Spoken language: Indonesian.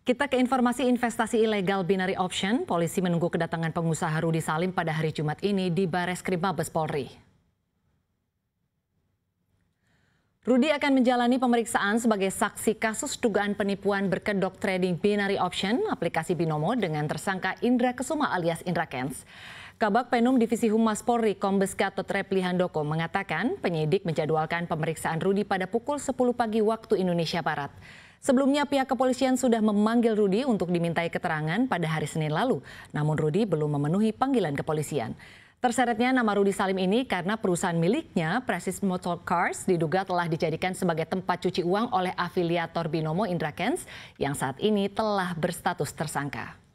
Kita ke informasi investasi ilegal binary option. Polisi menunggu kedatangan pengusaha Rudi Salim pada hari Jumat ini di Bares Krim Mabes Polri. Rudi akan menjalani pemeriksaan sebagai saksi kasus dugaan penipuan berkedok trading binary option aplikasi Binomo dengan tersangka Indra Kesuma alias Indra Kens. Kabak Penum Divisi Humas Polri Kombes Gatot Repli Handoko mengatakan penyidik menjadwalkan pemeriksaan Rudi pada pukul 10 pagi waktu Indonesia Barat. Sebelumnya pihak kepolisian sudah memanggil Rudi untuk dimintai keterangan pada hari Senin lalu, namun Rudi belum memenuhi panggilan kepolisian. Terseretnya nama Rudi Salim ini karena perusahaan miliknya, Presis Motor Cars, diduga telah dijadikan sebagai tempat cuci uang oleh afiliator Binomo Indra Kents yang saat ini telah berstatus tersangka.